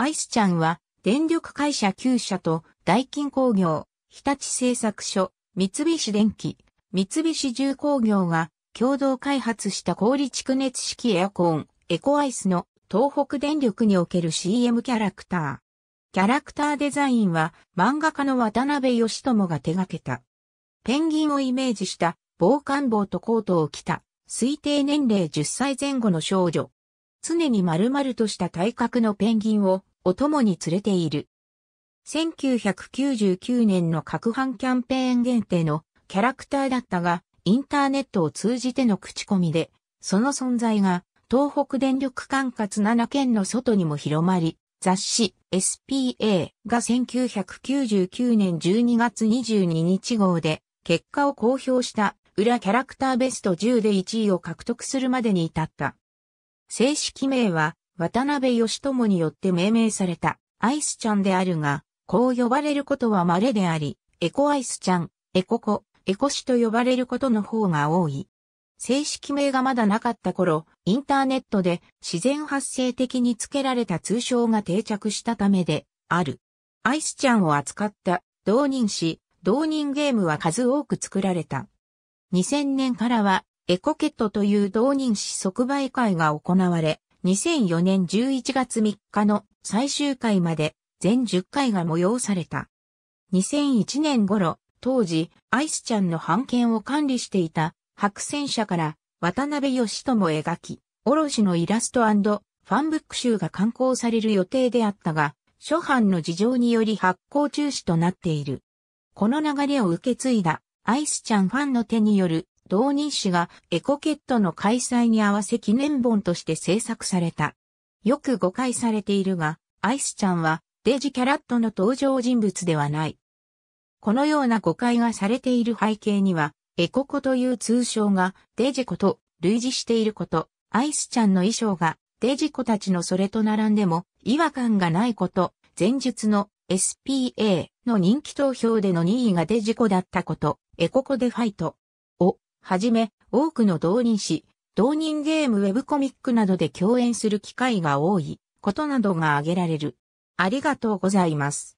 アイスちゃんは、電力会社9社と、大金工業、日立製作所、三菱電機、三菱重工業が、共同開発した氷蓄熱式エアコン、エコアイスの東北電力における CM キャラクター。キャラクターデザインは漫画家の渡辺義友が手掛けた。ペンギンをイメージした防寒帽とコートを着た推定年齢10歳前後の少女。常に丸々とした体格のペンギンをを共に連れている。1999年の各班キャンペーン限定のキャラクターだったが、インターネットを通じての口コミで、その存在が東北電力管轄7県の外にも広まり、雑誌 SPA が1999年12月22日号で結果を公表した裏キャラクターベスト10で1位を獲得するまでに至った。正式名は渡辺義友によって命名されたアイスちゃんであるが、こう呼ばれることは稀であり、エコアイスちゃん、エココ、エコシと呼ばれることの方が多い。正式名がまだなかった頃、インターネットで自然発生的に付けられた通称が定着したためで、ある。アイスちゃんを扱った同人誌、同人ゲームは数多く作られた。2000年からは、エコケットという同人誌即売会が行われ、2004年11月3日の最終回まで全10回が催された。2001年頃、当時、アイスちゃんの版権を管理していた白戦車から渡辺義も描き、卸のイラストファンブック集が刊行される予定であったが、初版の事情により発行中止となっている。この流れを受け継いだアイスちゃんファンの手による同人誌がエコケットの開催に合わせ記念本として制作された。よく誤解されているが、アイスちゃんはデジキャラットの登場人物ではない。このような誤解がされている背景には、エココという通称がデジコと類似していること、アイスちゃんの衣装がデジコたちのそれと並んでも違和感がないこと、前述の SPA の人気投票での2位がデジコだったこと、エココでファイト、はじめ、多くの同人誌、同人ゲームウェブコミックなどで共演する機会が多いことなどが挙げられる。ありがとうございます。